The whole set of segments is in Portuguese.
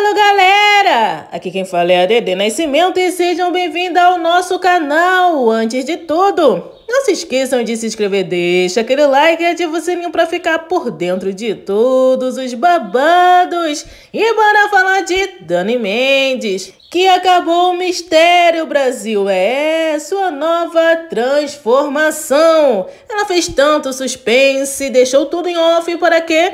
Fala galera! Aqui quem fala é a Dede Nascimento e sejam bem-vindos ao nosso canal. Antes de tudo, não se esqueçam de se inscrever, deixa aquele like e ativa o sininho para ficar por dentro de todos os babados. E bora falar de Dani Mendes, que acabou o mistério, Brasil. É sua nova transformação. Ela fez tanto suspense, deixou tudo em off para quê?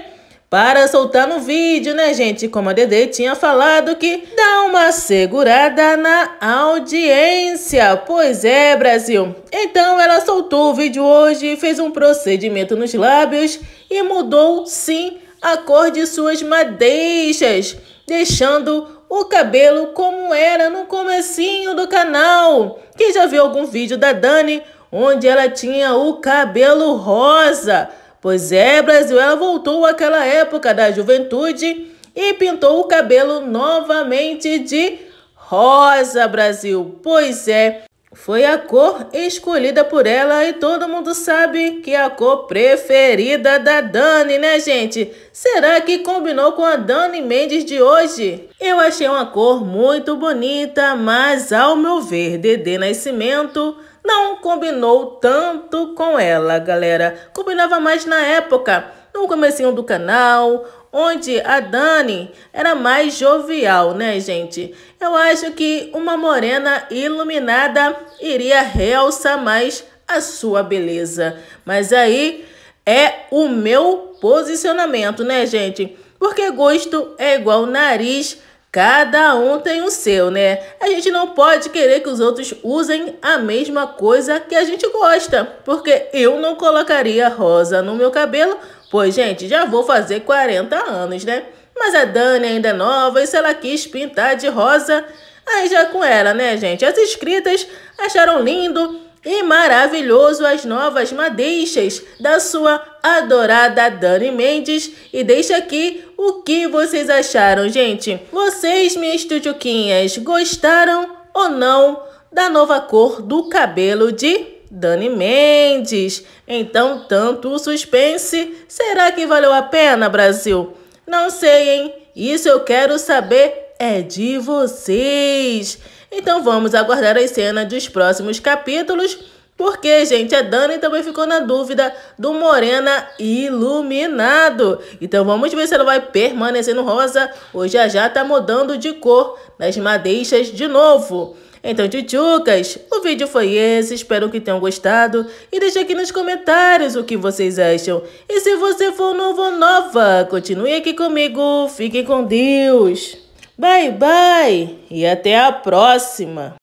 para soltar no vídeo, né, gente? Como a Dede tinha falado que dá uma segurada na audiência. Pois é, Brasil. Então ela soltou o vídeo hoje, fez um procedimento nos lábios e mudou sim a cor de suas madeixas, deixando o cabelo como era no comecinho do canal. Quem já viu algum vídeo da Dani onde ela tinha o cabelo rosa? Pois é, Brasil, ela voltou àquela época da juventude e pintou o cabelo novamente de rosa, Brasil. Pois é, foi a cor escolhida por ela e todo mundo sabe que é a cor preferida da Dani, né, gente? Será que combinou com a Dani Mendes de hoje? Eu achei uma cor muito bonita, mas ao meu ver, Dedê Nascimento não combinou tanto com ela, galera. Combinava mais na época, no comecinho do canal, onde a Dani era mais jovial, né, gente? Eu acho que uma morena iluminada iria realçar mais a sua beleza. Mas aí é o meu posicionamento, né, gente? Porque gosto é igual nariz Cada um tem o seu, né? A gente não pode querer que os outros usem a mesma coisa que a gente gosta, porque eu não colocaria rosa no meu cabelo, pois, gente, já vou fazer 40 anos, né? Mas a Dani ainda é nova e se ela quis pintar de rosa, aí já com ela, né, gente? As inscritas acharam lindo e maravilhoso as novas madeixas da sua adorada Dani Mendes. E deixa aqui o que vocês acharam, gente. Vocês, minhas tchutchuquinhas, gostaram ou não da nova cor do cabelo de Dani Mendes? Então, tanto o suspense, será que valeu a pena, Brasil? Não sei, hein? Isso eu quero saber é de vocês. Então vamos aguardar as cenas dos próximos capítulos. Porque, gente, a Dani também ficou na dúvida do Morena iluminado. Então vamos ver se ela vai permanecer no rosa ou já já tá mudando de cor nas madeixas de novo. Então, tchutchucas, o vídeo foi esse, espero que tenham gostado. E deixe aqui nos comentários o que vocês acham. E se você for novo ou nova, continue aqui comigo, fiquem com Deus. Bye, bye e até a próxima!